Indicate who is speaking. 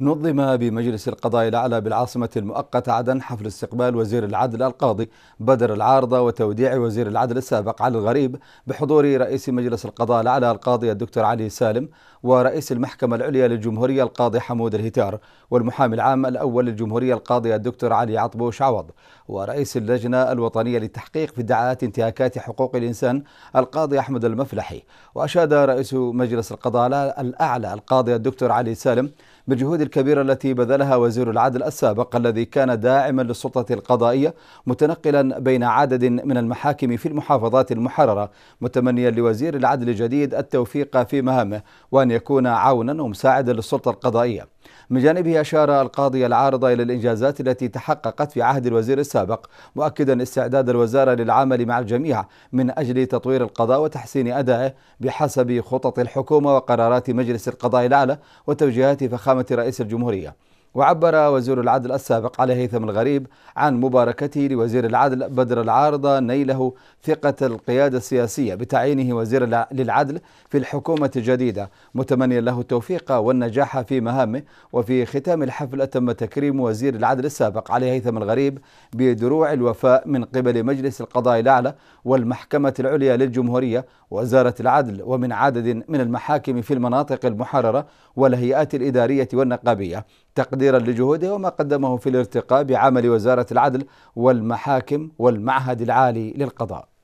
Speaker 1: نظم بمجلس القضاء الأعلى بالعاصمة المؤقتة عدن حفل استقبال وزير العدل القاضي بدر العارضة وتوديع وزير العدل السابق علي الغريب بحضور رئيس مجلس القضاء الأعلى القاضي الدكتور علي سالم ورئيس المحكمة العليا للجمهورية القاضي حمود الهتار والمحامي العام الأول للجمهورية القاضي الدكتور علي عطبوش عوض ورئيس اللجنة الوطنية للتحقيق في ادعاءات انتهاكات حقوق الإنسان القاضي أحمد المفلحي وأشاد رئيس مجلس القضاء الأعلى القاضي الدكتور علي سالم بالجهود الكبيرة التي بذلها وزير العدل السابق الذي كان داعما للسلطة القضائية متنقلا بين عدد من المحاكم في المحافظات المحررة متمنيا لوزير العدل الجديد التوفيق في مهامه وأن يكون عونا ومساعدا للسلطة القضائية من جانبه أشار القاضي العارضة إلى الإنجازات التي تحققت في عهد الوزير السابق مؤكدا استعداد الوزارة للعمل مع الجميع من أجل تطوير القضاء وتحسين أدائه بحسب خطط الحكومة وقرارات مجلس القضاء الأعلى وتوجيهات فخامة رئيس الجمهورية وعبر وزير العدل السابق على هيثم الغريب عن مباركته لوزير العدل بدر العارضة نيله ثقة القيادة السياسية بتعيينه وزير للعدل في الحكومة الجديدة متمنيا له التوفيق والنجاح في مهامه وفي ختام الحفل تم تكريم وزير العدل السابق علي هيثم الغريب بدروع الوفاء من قبل مجلس القضاء الأعلى والمحكمة العليا للجمهورية وزارة العدل ومن عدد من المحاكم في المناطق المحررة والهيئات الإدارية والنقابية تقديرا لجهوده وما قدمه في الارتقاء بعمل وزارة العدل والمحاكم والمعهد العالي للقضاء